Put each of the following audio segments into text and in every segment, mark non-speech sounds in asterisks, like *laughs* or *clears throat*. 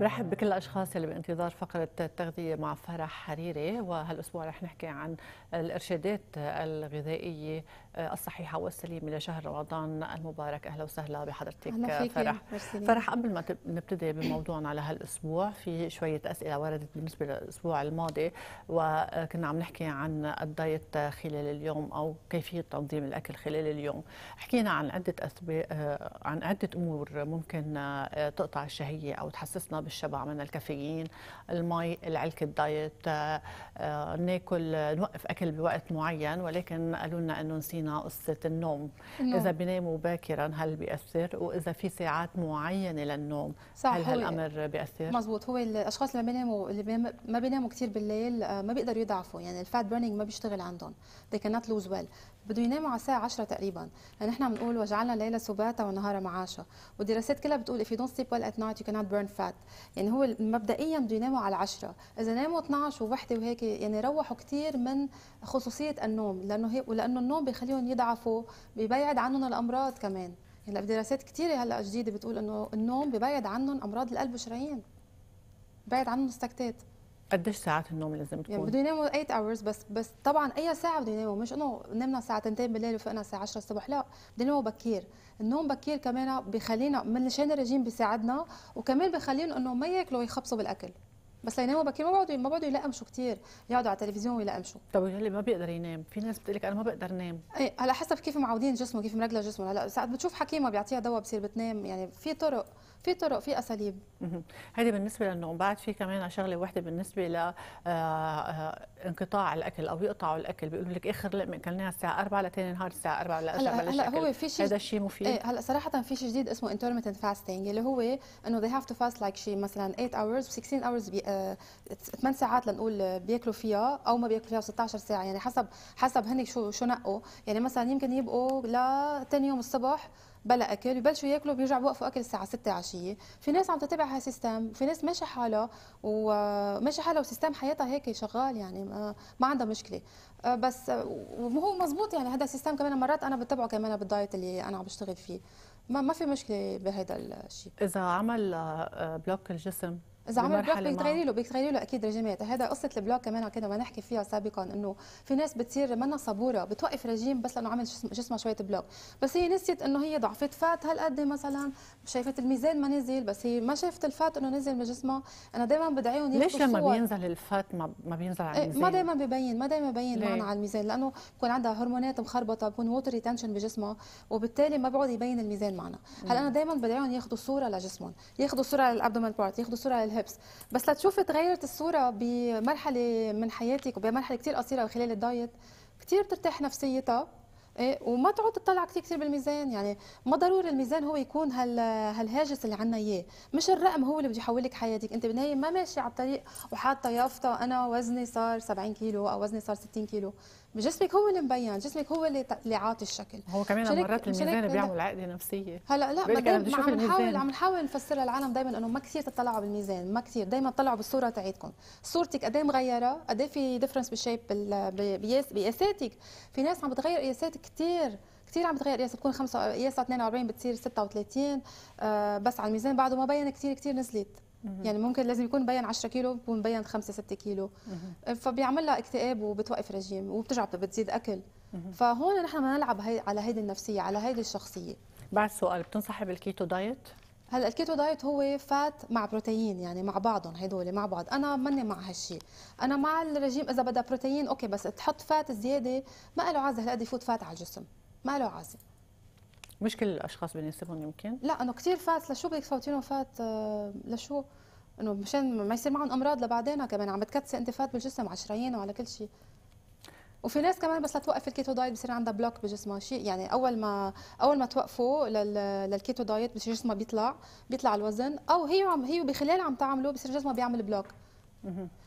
برحب بكل الاشخاص اللي بانتظار فقره التغذيه مع فرح حريري وهالاسبوع رح نحكي عن الارشادات الغذائيه آه، الصحيحه والسليمه لشهر رمضان المبارك اهلا وسهلا بحضرتك فرح مرسلين. فرح قبل ما نبتدي بموضوعنا على هالاسبوع في شويه اسئله وردت بالنسبه للاسبوع الماضي وكنا عم نحكي عن الدايت خلال اليوم او كيفيه تنظيم الاكل خلال اليوم حكينا عن عده أسبوع آه، عن عده امور ممكن آه، تقطع الشهيه او تحسسنا بالشبع من الكافيين المي العلك الدايت ناكل نوقف اكل بوقت معين ولكن قالوا لنا انه نسينا منها قصه النوم نوم. اذا بيناموا باكرا هل بياثر واذا في ساعات معينه للنوم صح هل هالامر بياثر مزبوط هو الاشخاص اللي بيناموا اللي ما بيناموا كثير بالليل آه، ما بيقدروا يضعفوا يعني الفات بيرنينج ما بيشتغل عندهم they cannot lose well بده يناموا على الساعه 10 تقريبا يعني نحن بنقول وجعلنا الليل سباتا ونهار معاشا والدراسات كلها بتقول if you don't sleep well at night you cannot burn fat يعني هو مبدئيا بده يناموا على 10 اذا ناموا 12 ووحده وهيك يعني روحوا كثير من خصوصيه النوم لانه هي ولانه النوم بيخليهم ايديهم يضعفوا ببعد عنهم الامراض كمان هلا بدراسات كثيره هلا جديده بتقول انه النوم ببعد عنهم امراض القلب والشرايين ببعد عنهم السكتات قديش ساعات النوم لازم يعني تكون؟ يعني بده يناموا 8 hours بس بس طبعا اي ساعه بده يناموا مش انه نمنا الساعه 2 بالليل وفقنا الساعه 10 الصبح لا بده يناموا بكير، النوم بكير كمان بخلينا من شان الرجيم بيساعدنا وكمان بخليهم انه ما ياكلوا ويخبصوا بالاكل بس ليناموا بكير ما بقعدوا ما بقعدوا يلقمشوا كثير يقعدوا على التلفزيون ويلقمشوا طب يلي ما بيقدر ينام في ناس بتقول لك انا ما بقدر نام ايه على حسب كيف معودين جسمه كيف مرجله جسمه هلا ساعات بتشوف حكيمه بيعطيها دواء بصير بتنام يعني في طرق في طرق في اساليب هذه بالنسبه لانه بعد في كمان شغله واحده بالنسبه ل آه، آه، انقطاع الاكل او يقطعوا الاكل بيقولوا لك اخر لقمه اكلناها الساعه 4 لثاني نهار الساعه 4 لا هلا هلا هو في شيء هذا الشيء مفيد ايه هلا صراحه في شيء جديد اسمه انترمتنت فاستنج اللي هو انه they have to fast like شيء مثلا 8 hours 16 hours بي... 8 آه، ساعات لنقول بياكلوا فيها او ما بياكلوا فيها 16 ساعه يعني حسب حسب هن شو شو نقوا يعني مثلا يمكن يبقوا لثاني يوم الصبح بلا اكل ببلشوا ياكلوا بيرجعوا بوقفوا اكل الساعه 6 عشيه في ناس عم تتبع هالسيستم في ناس ماشي حالها وماشي حالها وسيستم حياتها هيك شغال يعني ما, عندها مشكله آه، بس وهو مزبوط يعني هذا السيستم كمان مرات انا بتبعه كمان بالدايت اللي انا عم بشتغل فيه ما ما في مشكله بهذا الشيء اذا عمل آه، بلوك الجسم اذا عمل بلوك بيتغيري له بيتغيري له اكيد رجيمات هذا قصه البلوك كمان كنا نحكي فيها سابقا انه في ناس بتصير منا صبوره بتوقف رجيم بس لانه عمل جسمها شويه بلوك بس هي نسيت انه هي ضعفت فات هالقد إيه مثلا شايفه الميزان ما نزل بس هي ما شافت الفات انه نزل من جسمها انا دائما بدعيهم ليش لما صور. بينزل الفات ما بينزل على إيه، الميزان ما دائما ببين ما دائما ببين معنا على الميزان لانه بكون عندها هرمونات مخربطه بكون ووتر ريتنشن بجسمها وبالتالي ما بيقعد يبين الميزان معنا هلا انا دائما بدعيهم ياخذوا صوره لجسمهم ياخذوا صوره للابدومن بارت ياخذوا صوره الهبس بس لتشوف تغيرت الصوره بمرحله من حياتك وبمرحله كثير قصيره وخلال الدايت كثير بترتاح نفسيتها ايه وما تعود تطلع كثير كثير بالميزان يعني ما ضروري الميزان هو يكون هال هالهاجس اللي عندنا اياه مش الرقم هو اللي بده يحول لك حياتك انت بالنهايه ما ماشي على الطريق وحاطه يافطه انا وزني صار 70 كيلو او وزني صار 60 كيلو جسمك هو اللي مبين جسمك هو اللي اللي عاطي الشكل هو كمان مرات الميزان بيعمل عقده نفسيه هلا لا ما عم نحاول عم نحاول نفسرها للعالم دائما انه ما كثير تطلعوا بالميزان ما كثير دائما تطلعوا بالصوره تاعتكم صورتك قد ايه مغيره قد ايه في ديفرنس بالشيب بقياساتك في ناس عم بتغير قياسات كثير كثير عم بتغير قياسها بتكون 5 قياسها 42 بتصير 36 آه بس على الميزان بعده ما بين كثير كثير نزلت يعني ممكن لازم يكون مبين 10 كيلو بكون مبين 5 6 كيلو آه، فبيعمل لها اكتئاب وبتوقف رجيم وبترجع بتزيد اكل فهون نحن بدنا نلعب على هيدي النفسيه على هيدي الشخصيه بعد سؤال بتنصحي بالكيتو دايت؟ هلا الكيتو دايت هو فات مع بروتين يعني مع بعضهم هدول مع بعض انا ماني مع هالشيء انا مع الرجيم اذا بدها بروتين اوكي بس تحط فات زياده ما له عازه هالقد يفوت فات على الجسم ما له عازه مش كل الاشخاص بيناسبهم يمكن لا انه كثير فات لشو بدك تفوتينه فات آه، لشو انه مشان ما يصير معهم امراض لبعدين كمان عم بتكتسي انت فات بالجسم على الشرايين وعلى كل شيء وفي ناس كمان بس لتوقف الكيتو دايت بصير عندها بلوك بجسمها شيء يعني اول ما اول ما توقفوا للكيتو دايت بصير جسمها بيطلع بيطلع الوزن او هي عم هي بخلال عم تعمله بصير جسمها بيعمل بلوك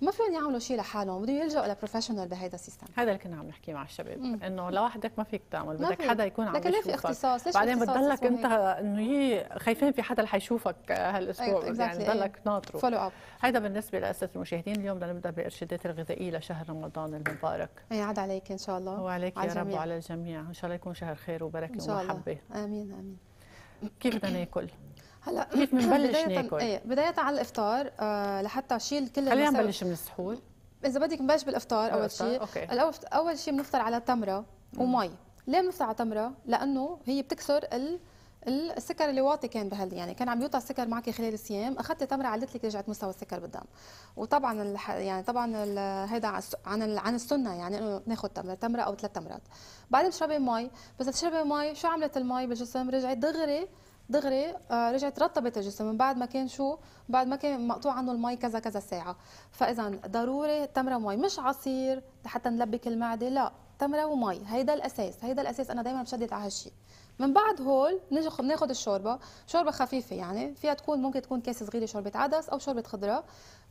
ما فيهم يعملوا شيء لحالهم بدهم يلجؤوا لبروفيشنال بهيدا السيستم هذا اللي كنا عم نحكي مع الشباب انه لوحدك ما فيك تعمل بدك حدا يكون عم لكن ليه في اختصاص ليش بعدين بتضلك انت انه هي خايفين في حدا حيشوفك هالاسبوع يعني إيه. بتضلك ناطره فولو اب هذا بالنسبه لاسئله المشاهدين اليوم بدنا نبدا بالارشادات الغذائيه لشهر رمضان المبارك اي عاد عليك ان شاء الله وعليك يا رب وعلى الجميع ان شاء الله يكون شهر خير وبركه ومحبه امين امين كيف بدنا ناكل هلا كيف بنبلش ناكل؟ ايه بداية على الافطار آه لحتى اشيل كل خلينا نبلش من السحور اذا بدك نبلش بالافطار اول شيء اول شيء بنفطر على تمره ومي ليه بنفطر على تمره لانه هي بتكسر ال السكر اللي واطي كان بهال يعني كان عم يوطى السكر معك خلال الصيام اخذت تمره علت لك رجعت مستوى السكر بالدم وطبعا الح... يعني طبعا هيدا عن عن السنه يعني انه ناخذ تمره تمره او ثلاث تمرات بعدين بتشربي مي بس تشربي مي شو عملت المي بالجسم رجعت دغري دغري آه، رجعت رطبت الجسم من بعد ما كان شو بعد ما كان مقطوع عنه المي كذا كذا ساعه فاذا ضروري تمره ومي مش عصير لحتى نلبك المعده لا تمره ومي هيدا الاساس هيدا الاساس انا دائما بشدد على هالشيء من بعد هول نجي الشوربه شوربه خفيفه يعني فيها تكون ممكن تكون كاسه صغيره شوربه عدس او شوربه خضره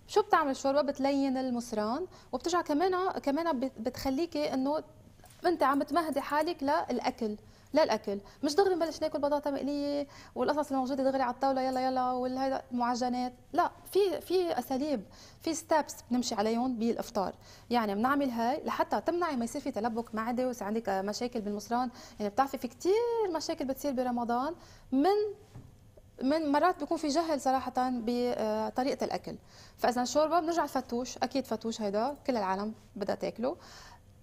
شو بتعمل الشوربه بتلين المصران وبترجع كمان كمان بتخليكي انه انت عم تمهدي حالك للاكل للاكل مش دغري نبلش ناكل بطاطا مقليه والقصص الموجوده دغري على الطاوله يلا يلا والهيدا المعجنات لا في في اساليب في ستابس بنمشي عليهم بالافطار يعني بنعمل هاي لحتى تمنعي ما يصير في تلبك معده ويصير عندك مشاكل بالمصران يعني بتعرفي في كثير مشاكل بتصير برمضان من من مرات بيكون في جهل صراحة بطريقة الأكل فإذا شوربه بنرجع الفتوش أكيد فتوش هيدا كل العالم بدها تاكله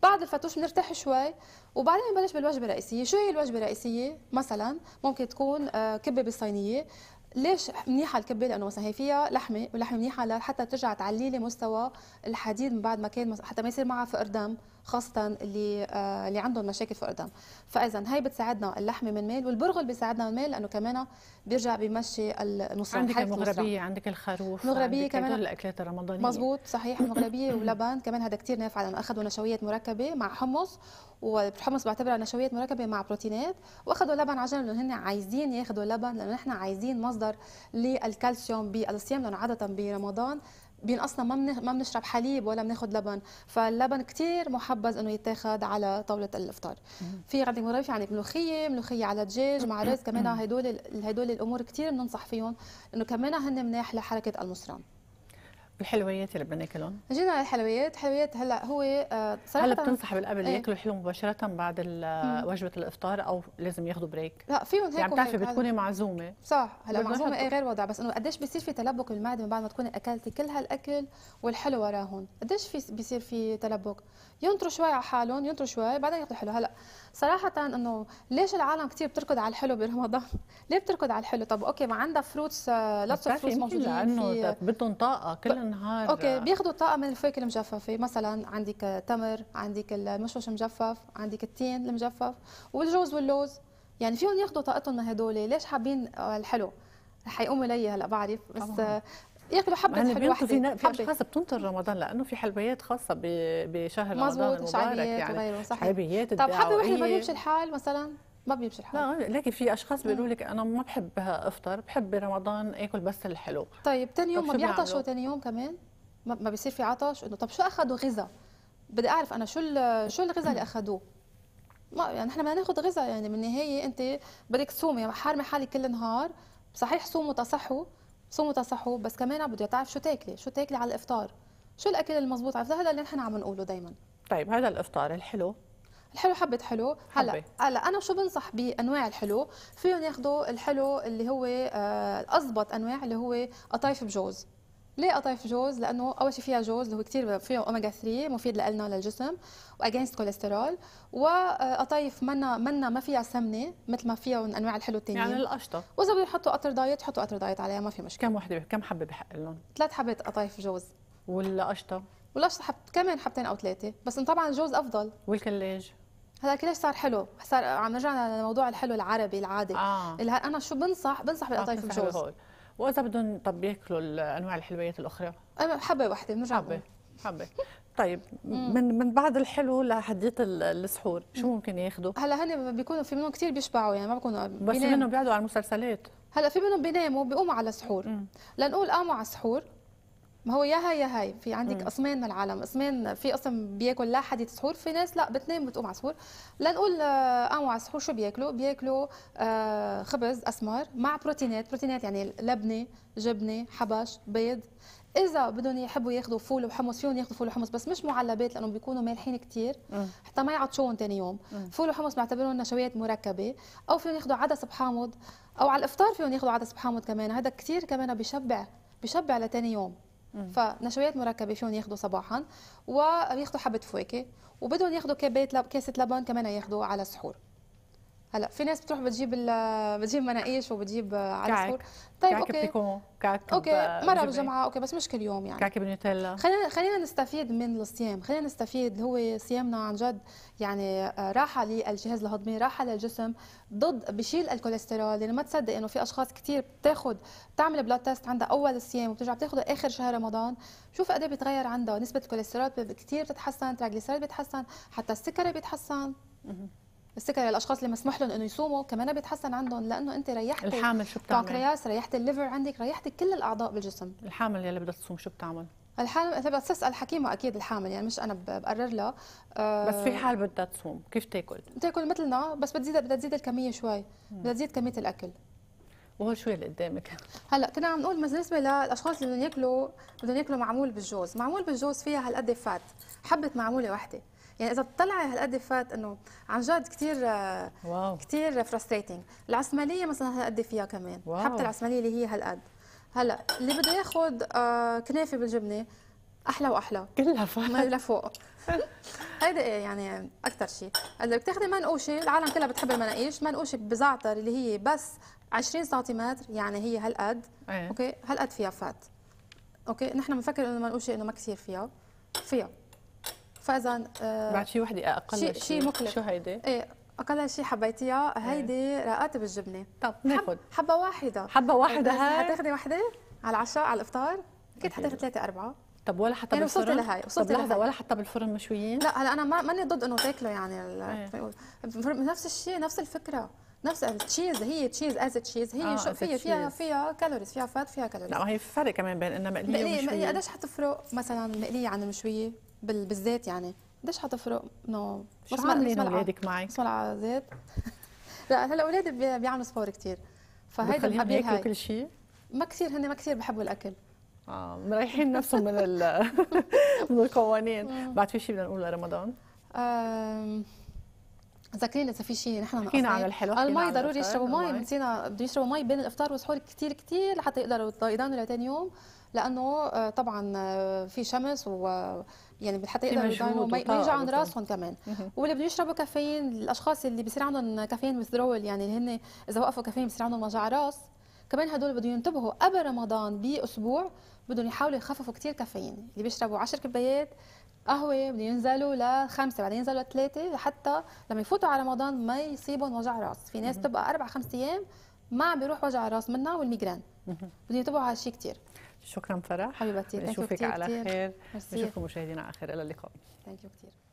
بعد الفتوش بنرتاح شوي وبعدين بنبلش بالوجبه الرئيسيه شو هي الوجبه الرئيسيه مثلا ممكن تكون آه، كبه بالصينيه ليش منيحه الكبه لانه مثلا هي فيها لحمه ولحمه منيحه لحتى ترجع تعلي لي مستوى الحديد من بعد ما كان حتى ما يصير معها فقر دم خاصه اللي آه اللي عندهم مشاكل فقر دم فاذا هي بتساعدنا اللحمه من ميل والبرغل بيساعدنا من ميل لانه كمان بيرجع بيمشي النصران عندك المغربيه عندك الخروف المغربيه كمان الاكلات الرمضانيه مزبوط صحيح المغربيه *coughs* ولبن كمان هذا كثير نافع لانه اخذوا نشويات مركبه مع حمص والحمص بعتبرها نشويات مركبه مع بروتينات واخذوا لبن عجله لانه هن عايزين ياخذوا لبن لانه نحن عايزين مصدر للكالسيوم بالصيام لانه عاده برمضان بينقصنا ما ما بنشرب حليب ولا بناخذ لبن فاللبن كثير محبذ انه يتاخذ على طاوله الافطار في عندك مرافع عن ملوخيه ملوخيه على دجاج مع رز كمان هدول هدول الامور كثير بننصح فيهم انه كمان هن مناح لحركه المصران الحلويات اللي بدنا ناكلهم جينا على الحلويات الحلويات هلا هو آه، صراحه هلا بتنصح بالقبل ايه؟ ياكلوا الحلو مباشره بعد وجبه الافطار او لازم ياخذوا بريك لا فيهم هيك يعني بتعرفي بتكوني معزومه صح هلا معزومه ايه غير وضع بس انه قديش بيصير في تلبك بالمعده من بعد ما تكوني اكلتي كل هالاكل والحلو وراهم قديش في بيصير في تلبك ينطروا شوي على حالهم ينطروا شوي بعدين ياكلوا الحلو هلا صراحه انه ليش العالم كثير بتركض على الحلو برمضان *laughs* ليه بتركض على الحلو طب اوكي ما عندها فروتس لا فروتس موجودين لانه بدهم طاقه آه، كلهم النهار اوكي بياخذوا طاقه من الفواكه المجففه مثلا عندك تمر عندك المشوش المجفف عندك التين المجفف والجوز واللوز يعني فيهم ياخذوا طاقتهم من هدول ليش حابين الحلو حيقوموا لي هلا بعرف بس ياكلوا حبه يعني حلوه واحده في, في اشخاص بتنطر رمضان لانه في حلويات خاصه بشهر مزبوط رمضان المبارك يعني حلويات طب حبه وحده ما بيمشي الحال مثلا ما بيمشي الحال لا لكن في اشخاص بيقولوا لك انا ما بحب افطر بحب برمضان اكل بس الحلو طيب ثاني يوم ما بيعطشوا ثاني يوم كمان ما بيصير في عطش انه طب شو اخذوا غذاء بدي اعرف انا شو شو الغذاء اللي *clears throat* اخذوه ما يعني احنا بدنا ناخذ غذاء يعني بالنهايه انت بدك تصومي حارمه حالك كل النهار صحيح صوموا تصحوا صوموا تصحوا بس كمان بدي تعرف شو تاكلي شو تاكلي على الافطار شو الاكل المضبوط هذا اللي نحن عم نقوله دائما طيب هذا الافطار الحلو الحلو حبه حلو هلا هلا انا شو بنصح بانواع الحلو فيهم ياخذوا الحلو اللي هو آه، اضبط انواع اللي هو قطايف بجوز ليه قطايف جوز؟ لانه اول شيء فيها جوز اللي هو كثير فيه اوميجا 3 مفيد لنا وللجسم واجينست كوليسترول وقطايف آه، منا منا ما فيها سمنه مثل ما فيها انواع الحلو الثانيه يعني القشطه واذا بدهم يحطوا قطر دايت حطوا قطر دايت عليها ما في مشكله كم وحده كم حبه بحق لهم؟ ثلاث حبات قطايف جوز والقشطه والقشطه كمان حبتين او ثلاثه بس طبعا الجوز افضل والكلاج هذاك ليش صار حلو؟ صار عم رجعنا لموضوع الحلو العربي العادي آه. اللي انا شو بنصح؟ بنصح بالقطايف بجوز آه واذا بدهم طب ياكلوا انواع الحلويات الاخرى؟ حبه وحده بنرجع حبه حبه طيب من من بعد الحلو لحديت السحور شو ممكن ياخذوا؟ هلا هن بيكونوا في منهم كثير بيشبعوا يعني ما بيكونوا بس منهم بيقعدوا على المسلسلات هلا في منهم بيناموا بيقوموا على السحور لنقول قاموا على السحور ما هو يا هاي يا هاي في عندك قسمين من العالم قسمين في قسم بياكل لا حديد سحور في ناس لا بتنام بتقوم على سحور لنقول قاموا آه، على السحور شو بياكلوا بياكلوا آه، خبز اسمر مع بروتينات بروتينات يعني لبنه جبنه حبش بيض اذا بدهم يحبوا ياخذوا فول وحمص فيهم ياخذوا فول وحمص بس مش معلبات لانهم بيكونوا مالحين كثير حتى ما يعطشوهم ثاني يوم فول وحمص بيعتبرون نشويات مركبه او فيهم ياخذوا عدس بحامض او على الافطار فيهم ياخذوا عدس بحامض كمان هذا كثير كمان بيشبع بيشبع لثاني يوم فنشويات مركبه فيهم ياخذوا صباحا وياخذوا حبه فواكه وبدهم ياخذوا كاسه لبن كمان ياخذوا على السحور هلا في ناس بتروح بتجيب بتجيب مناقيش وبتجيب عدس طيب كعك اوكي بيكون. كعك اوكي مره بالجمعه إيه؟ اوكي بس مش كل يوم يعني كعك بالنوتيلا خلينا خلينا نستفيد من الصيام خلينا نستفيد هو صيامنا عن جد يعني آه، راحه للجهاز الهضمي راحه للجسم ضد بشيل الكوليسترول لانه يعني ما تصدق انه في اشخاص كثير بتاخذ بتعمل بلاد تيست عندها اول الصيام وبترجع بتاخذه اخر شهر رمضان شوف قد ايه بيتغير عندها نسبه الكوليسترول كثير بتتحسن تراجليسيريد بيتحسن حتى السكري بيتحسن السكر للاشخاص اللي مسموح لهم انه يصوموا كمان بيتحسن عندهم لانه انت ريحت الحامل شو بتعمل؟ بنكرياس ريحت الليفر عندك ريحت كل الاعضاء بالجسم الحامل يلي بدها تصوم شو بتعمل؟ الحامل اذا بدها تسال حكيمه اكيد الحامل يعني مش انا بقرر لها أه بس في حال بدها تصوم كيف تاكل؟ تاكل مثلنا بس بتزيد بدها تزيد الكميه شوي بدها تزيد كميه الاكل وهو شوي اللي قدامك هلا كنا عم نقول بالنسبه للاشخاص اللي بدهم ياكلوا بدهم ياكلوا معمول بالجوز معمول بالجوز فيها هالقد فات حبه معموله واحده يعني اذا بتطلعي هالقد فات انه عن جد كثير واو. كثير فرستريتنج العثمانيه مثلا هالقد فيها كمان واو. حبه العثمانيه اللي هي هالقد هلا اللي بده ياخذ آه، كنافه بالجبنه احلى واحلى كلها فوق ما *laughs* لفوق هيدا ايه يعني اكثر شيء هلا بتاخذي منقوشه العالم كلها بتحب المناقيش منقوشه بزعتر اللي هي بس 20 سنتيمتر يعني هي هالقد ايه. اوكي هالقد فيها فات اوكي نحن بنفكر انه المنقوشه انه ما كثير فيها فيها فاذا آه بعد في وحده اقل شيء شيء مقلق شو هيدي؟ ايه اقل شيء حبيتيها هيدي رقاتب الجبنه طب ناخذ حبه واحده حبه واحده هاي حتاخذي وحده على العشاء على الافطار اكيد حتاخذي ثلاثه اربعه طب ولا حتى يعني بالفرن وصلت لهي وصلت طب لحظه ولا حتى بالفرن مشويين لا هلا انا ماني ضد انه تاكله يعني إيه. نفس الشيء نفس الفكره نفس التشيز هي تشيز از تشيز هي آه شو فيها فيها فيها كالوريز فيها فات فيها كالوريز لا هي فرق كمان بين انها مقليه ومشويه مقليه قديش حتفرق مثلا المقليه عن المشويه بالذات يعني قديش حتفرق انه شو عاملين اولادك معك؟ بسمع زيت *laughs* لا هلا اولادي بيعملوا سبور كثير فهيدا القبيل هاي كل شيء؟ ما كثير هن ما كثير بحبوا الاكل اه مريحين نفسهم من *laughs* من القوانين *laughs* بعد في شيء بدنا نقول لرمضان؟ ذاكرين اذا في شيء نحن حكينا عن الحلو المي ضروري يشربوا مي نسينا بدهم يشربوا مي بين الافطار والسحور كثير كثير لحتى يقدروا يضلوا لثاني يوم لانه طبعا في شمس و يعني حتى يقدروا يضلوا ما يرجع عن راسهم كمان واللي بده يشربوا كافيين الاشخاص اللي بصير عندهم كافيين وذرول يعني هن اذا وقفوا كافيين بصير عندهم وجع راس كمان هدول بدهم ينتبهوا قبل رمضان باسبوع بدهم يحاولوا يخففوا كثير كافيين اللي بيشربوا 10 كبايات قهوه بدهم ينزلوا لخمسه بعدين ينزلوا لثلاثه لحتى لما يفوتوا على رمضان ما يصيبهم وجع راس في ناس بتبقى اربع خمس ايام ما عم بيروح وجع راس منها والميجران بدهم ينتبهوا على هالشيء كثير شكرا فرح حبيبتي نشوفك على خير نشوفكم مشاهدينا على خير الى اللقاء ثانك يو كثير